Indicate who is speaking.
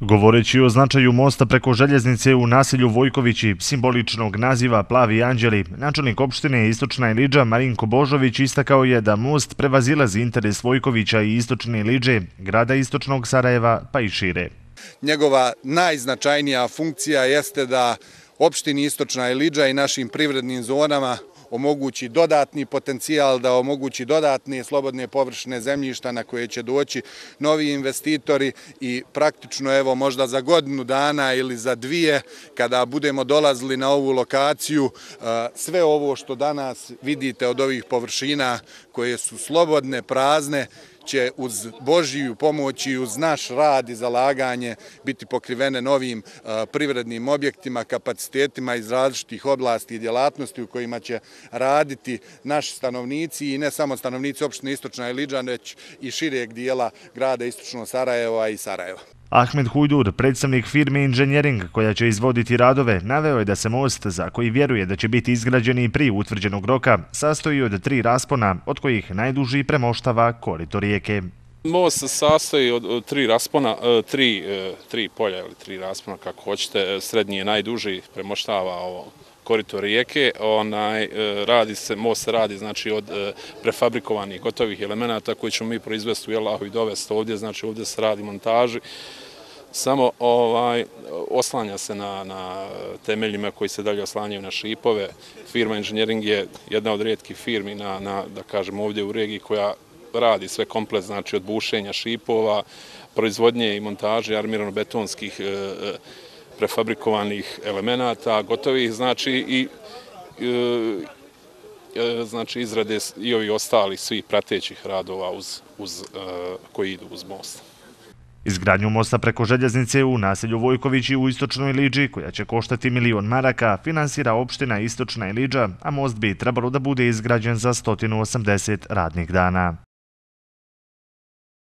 Speaker 1: Govoreći o značaju mosta preko željeznice u naselju Vojkovići, simboličnog naziva Plavi Anđeli, načelnik opštine Istočna Eliđa Marinko Božović istakao je da most prevazilazi interes Vojkovića i Istočne Eliđe, grada Istočnog Sarajeva pa i šire.
Speaker 2: Njegova najznačajnija funkcija jeste da opštini Istočna Eliđa i našim privrednim zonama omogući dodatni potencijal, da omogući dodatne slobodne površine zemljišta na koje će doći novi investitori i praktično evo možda za godinu dana ili za dvije kada budemo dolazili na ovu lokaciju, sve ovo što danas vidite od ovih površina koje su slobodne, prazne, će uz Božiju pomoć i uz naš rad i zalaganje biti pokrivene novim e, privrednim objektima, kapacitetima iz različitih oblasti i djelatnosti u kojima će raditi naši stanovnici i ne samo stanovnici opštine Istočna Iliđan, već i šireg dijela grada Istočno Sarajeva i Sarajeva.
Speaker 1: Ahmed Hujdur, predstavnik firme Engineering koja će izvoditi radove, naveo je da se most, za koji vjeruje da će biti izgrađeni prije utvrđenog roka, sastoji od tri raspona, od kojih najduži premoštava korito rijeke.
Speaker 3: Most se sastoji od tri raspona, e, e, tri polja ili tri raspona, kako hoćete, e, srednji je najduži, premoštava ovo korito rijeke. E, most radi znači, od e, prefabrikovanih gotovih elemenata koji ćemo mi proizvesti u Jelahu i dovesti ovdje. Znači ovdje se radi montaži. Samo ovaj, oslanja se na temeljima koji se dalje oslanjaju na šipove. Firma Engineering je jedna od rijetkih firmi ovdje u regiji koja radi sve komplet, znači od bušenja šipova, proizvodnje i montaže armirano-betonskih šipova e, prefabrikovanih elemenata, gotovih, znači i e, e, znači izrade i ovi ostali svi pratećih radova uz, uz, e, koji idu uz most.
Speaker 1: Izgradnju mosta preko željeznice u naselju Vojkovići u Istočnoj Liđi, koja će koštati milion maraka, finansira opština Istočna Liđa, a most bi trebalo da bude izgrađen za 180 radnih dana.